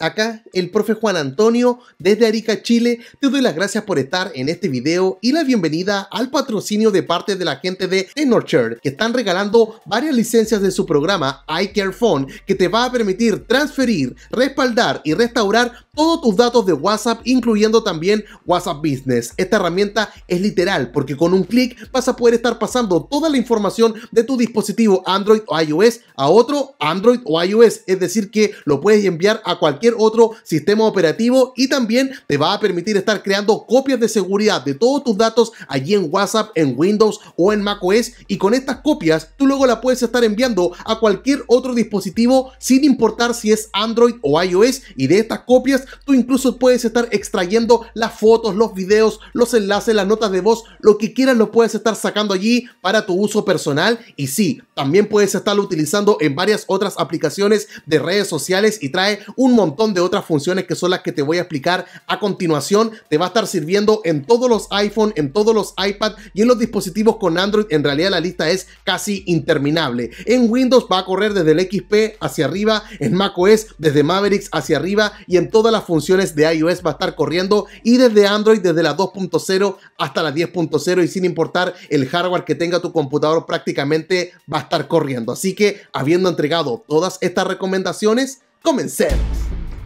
Acá el profe Juan Antonio desde Arica, Chile. Te doy las gracias por estar en este video y la bienvenida al patrocinio de parte de la gente de Tenorshare que están regalando varias licencias de su programa iCareFone que te va a permitir transferir, respaldar y restaurar todos tus datos de WhatsApp incluyendo también WhatsApp Business. Esta herramienta es literal porque con un clic vas a poder estar pasando toda la información de tu dispositivo Android o iOS a otro Android o iOS. Es decir que lo puedes enviar a cualquier otro sistema operativo y también te va a permitir estar creando copias de seguridad de todos tus datos allí en WhatsApp, en Windows o en macOS y con estas copias tú luego la puedes estar enviando a cualquier otro dispositivo sin importar si es Android o iOS y de estas copias tú incluso puedes estar extrayendo las fotos, los videos, los enlaces, las notas de voz, lo que quieras lo puedes estar sacando allí para tu uso personal y sí, también puedes estarlo utilizando en varias otras aplicaciones de redes sociales y trae un montón de otras funciones que son las que te voy a explicar a continuación. Te va a estar sirviendo en todos los iPhone, en todos los iPad y en los dispositivos con Android. En realidad la lista es casi interminable. En Windows va a correr desde el XP hacia arriba, en macOS desde Mavericks hacia arriba y en todas las funciones de iOS va a estar corriendo y desde Android desde la 2.0 hasta la 10.0 y sin importar el hardware que tenga tu computador prácticamente va a estar corriendo. Así que habiendo entregado todas estas recomendaciones, comencemos.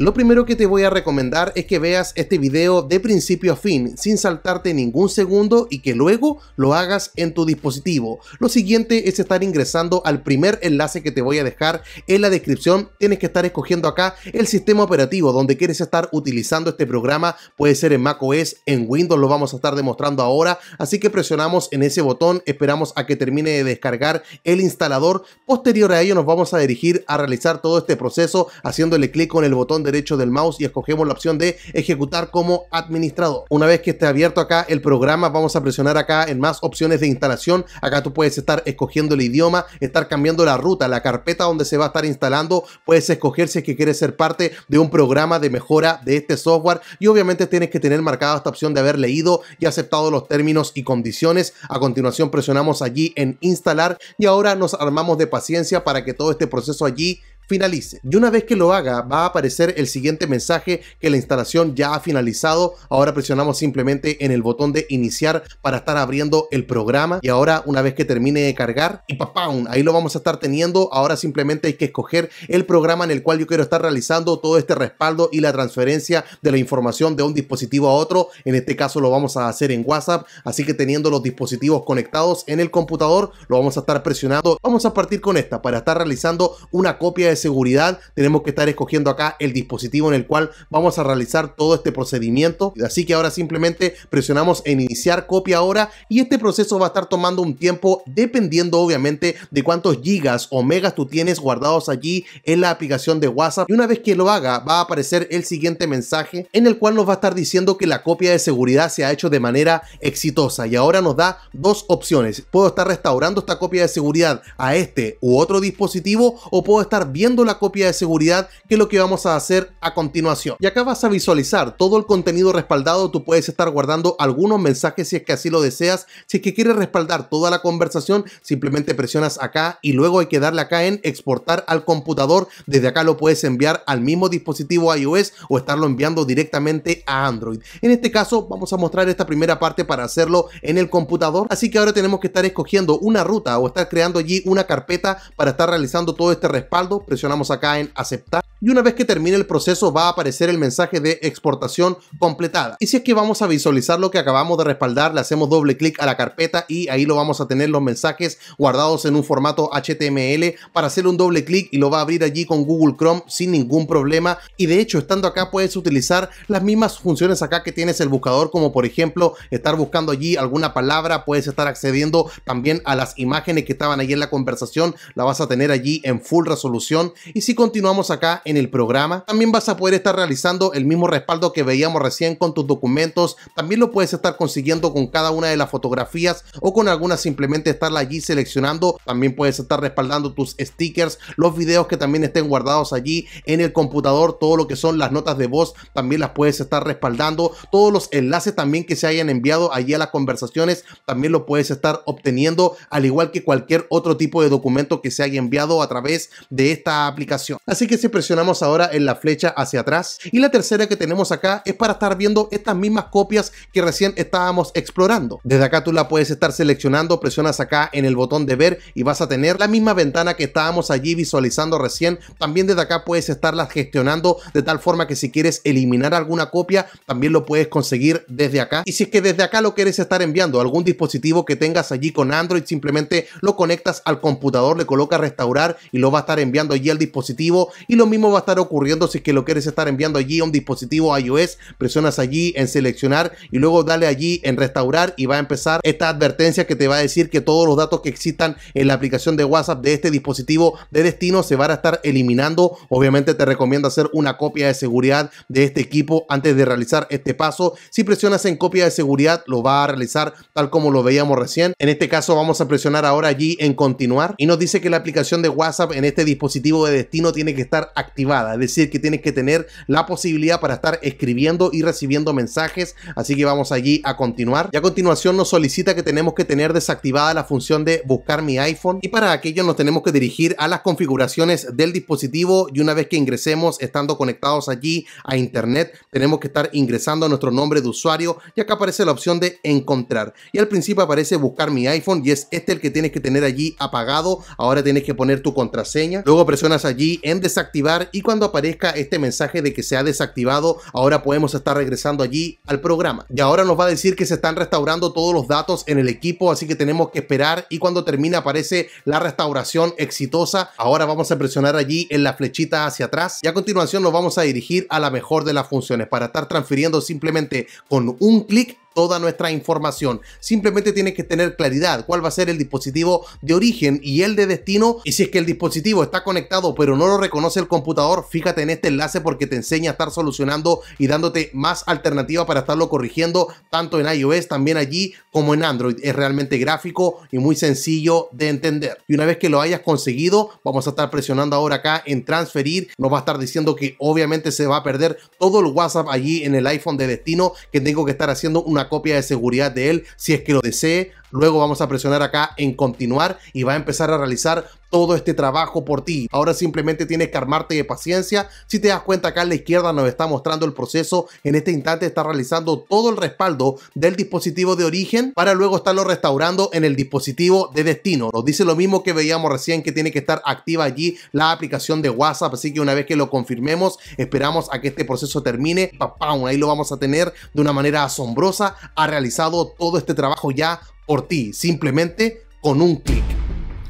Lo primero que te voy a recomendar es que veas este video de principio a fin, sin saltarte ningún segundo y que luego lo hagas en tu dispositivo. Lo siguiente es estar ingresando al primer enlace que te voy a dejar en la descripción. Tienes que estar escogiendo acá el sistema operativo donde quieres estar utilizando este programa. Puede ser en macOS, en Windows, lo vamos a estar demostrando ahora. Así que presionamos en ese botón, esperamos a que termine de descargar el instalador. Posterior a ello nos vamos a dirigir a realizar todo este proceso haciéndole clic con el botón de derecho del mouse y escogemos la opción de ejecutar como administrador. Una vez que esté abierto acá el programa, vamos a presionar acá en más opciones de instalación. Acá tú puedes estar escogiendo el idioma, estar cambiando la ruta, la carpeta donde se va a estar instalando. Puedes escoger si es que quieres ser parte de un programa de mejora de este software y obviamente tienes que tener marcada esta opción de haber leído y aceptado los términos y condiciones. A continuación presionamos allí en instalar y ahora nos armamos de paciencia para que todo este proceso allí finalice. Y una vez que lo haga, va a aparecer el siguiente mensaje que la instalación ya ha finalizado. Ahora presionamos simplemente en el botón de iniciar para estar abriendo el programa. Y ahora, una vez que termine de cargar, y paun Ahí lo vamos a estar teniendo. Ahora simplemente hay que escoger el programa en el cual yo quiero estar realizando todo este respaldo y la transferencia de la información de un dispositivo a otro. En este caso lo vamos a hacer en WhatsApp. Así que teniendo los dispositivos conectados en el computador, lo vamos a estar presionando. Vamos a partir con esta para estar realizando una copia de seguridad, tenemos que estar escogiendo acá el dispositivo en el cual vamos a realizar todo este procedimiento. Así que ahora simplemente presionamos en iniciar copia ahora y este proceso va a estar tomando un tiempo dependiendo obviamente de cuántos gigas o megas tú tienes guardados allí en la aplicación de WhatsApp. Y una vez que lo haga va a aparecer el siguiente mensaje en el cual nos va a estar diciendo que la copia de seguridad se ha hecho de manera exitosa y ahora nos da dos opciones. Puedo estar restaurando esta copia de seguridad a este u otro dispositivo o puedo estar viendo la copia de seguridad, que lo que vamos a hacer a continuación. Y acá vas a visualizar todo el contenido respaldado, tú puedes estar guardando algunos mensajes si es que así lo deseas. Si es que quieres respaldar toda la conversación, simplemente presionas acá y luego hay que darle acá en exportar al computador. Desde acá lo puedes enviar al mismo dispositivo iOS o estarlo enviando directamente a Android. En este caso vamos a mostrar esta primera parte para hacerlo en el computador. Así que ahora tenemos que estar escogiendo una ruta o estar creando allí una carpeta para estar realizando todo este respaldo presionamos acá en aceptar y una vez que termine el proceso va a aparecer el mensaje de exportación completada. Y si es que vamos a visualizar lo que acabamos de respaldar, le hacemos doble clic a la carpeta y ahí lo vamos a tener los mensajes guardados en un formato HTML para hacer un doble clic y lo va a abrir allí con Google Chrome sin ningún problema. Y de hecho, estando acá puedes utilizar las mismas funciones acá que tienes el buscador, como por ejemplo estar buscando allí alguna palabra, puedes estar accediendo también a las imágenes que estaban allí en la conversación, la vas a tener allí en full resolución. Y si continuamos acá en el programa. También vas a poder estar realizando el mismo respaldo que veíamos recién con tus documentos. También lo puedes estar consiguiendo con cada una de las fotografías o con algunas simplemente estarla allí seleccionando. También puedes estar respaldando tus stickers, los videos que también estén guardados allí en el computador, todo lo que son las notas de voz también las puedes estar respaldando. Todos los enlaces también que se hayan enviado allí a las conversaciones también lo puedes estar obteniendo, al igual que cualquier otro tipo de documento que se haya enviado a través de esta aplicación. Así que si presionas ahora en la flecha hacia atrás. Y la tercera que tenemos acá es para estar viendo estas mismas copias que recién estábamos explorando. Desde acá tú la puedes estar seleccionando, presionas acá en el botón de ver y vas a tener la misma ventana que estábamos allí visualizando recién. También desde acá puedes estarlas gestionando de tal forma que si quieres eliminar alguna copia, también lo puedes conseguir desde acá. Y si es que desde acá lo quieres estar enviando algún dispositivo que tengas allí con Android, simplemente lo conectas al computador, le coloca restaurar y lo va a estar enviando allí al dispositivo. Y lo mismo va a estar ocurriendo si es que lo quieres estar enviando allí a un dispositivo iOS. Presionas allí en seleccionar y luego dale allí en restaurar y va a empezar esta advertencia que te va a decir que todos los datos que existan en la aplicación de WhatsApp de este dispositivo de destino se van a estar eliminando. Obviamente te recomiendo hacer una copia de seguridad de este equipo antes de realizar este paso. Si presionas en copia de seguridad lo va a realizar tal como lo veíamos recién. En este caso vamos a presionar ahora allí en continuar y nos dice que la aplicación de WhatsApp en este dispositivo de destino tiene que estar activa es decir, que tienes que tener la posibilidad para estar escribiendo y recibiendo mensajes, así que vamos allí a continuar. Y a continuación nos solicita que tenemos que tener desactivada la función de buscar mi iPhone y para aquello nos tenemos que dirigir a las configuraciones del dispositivo y una vez que ingresemos estando conectados allí a internet, tenemos que estar ingresando nuestro nombre de usuario y acá aparece la opción de encontrar y al principio aparece buscar mi iPhone y es este el que tienes que tener allí apagado, ahora tienes que poner tu contraseña, luego presionas allí en desactivar y cuando aparezca este mensaje de que se ha desactivado, ahora podemos estar regresando allí al programa. Y ahora nos va a decir que se están restaurando todos los datos en el equipo, así que tenemos que esperar y cuando termine aparece la restauración exitosa. Ahora vamos a presionar allí en la flechita hacia atrás y a continuación nos vamos a dirigir a la mejor de las funciones para estar transfiriendo simplemente con un clic toda nuestra información. Simplemente tienes que tener claridad cuál va a ser el dispositivo de origen y el de destino. Y si es que el dispositivo está conectado pero no lo reconoce el computador, fíjate en este enlace porque te enseña a estar solucionando y dándote más alternativas para estarlo corrigiendo tanto en iOS también allí como en Android. Es realmente gráfico y muy sencillo de entender. Y una vez que lo hayas conseguido, vamos a estar presionando ahora acá en transferir. Nos va a estar diciendo que obviamente se va a perder todo el WhatsApp allí en el iPhone de destino que tengo que estar haciendo una copia de seguridad de él si es que lo desee Luego vamos a presionar acá en continuar y va a empezar a realizar todo este trabajo por ti. Ahora simplemente tienes que armarte de paciencia. Si te das cuenta acá a la izquierda nos está mostrando el proceso. En este instante está realizando todo el respaldo del dispositivo de origen para luego estarlo restaurando en el dispositivo de destino. Nos dice lo mismo que veíamos recién que tiene que estar activa allí la aplicación de WhatsApp. Así que una vez que lo confirmemos, esperamos a que este proceso termine. Ahí lo vamos a tener de una manera asombrosa. Ha realizado todo este trabajo ya por ti, simplemente con un clic.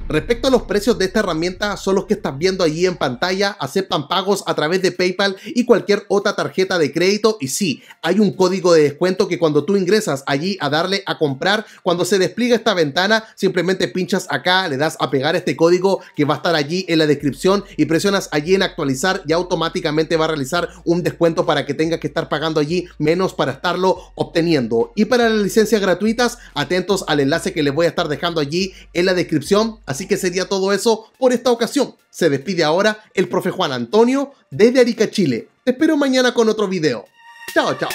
Respecto a los precios de esta herramienta, son los que estás viendo allí en pantalla, aceptan pagos a través de PayPal y cualquier otra tarjeta de crédito y sí, hay un código de descuento que cuando tú ingresas allí a darle a comprar, cuando se despliega esta ventana, simplemente pinchas acá, le das a pegar este código que va a estar allí en la descripción y presionas allí en actualizar y automáticamente va a realizar un descuento para que tengas que estar pagando allí menos para estarlo obteniendo. Y para las licencias gratuitas, atentos al enlace que les voy a estar dejando allí en la descripción. Así que sería todo eso por esta ocasión. Se despide ahora el profe Juan Antonio desde Arica, Chile. Te espero mañana con otro video. Chao, chao.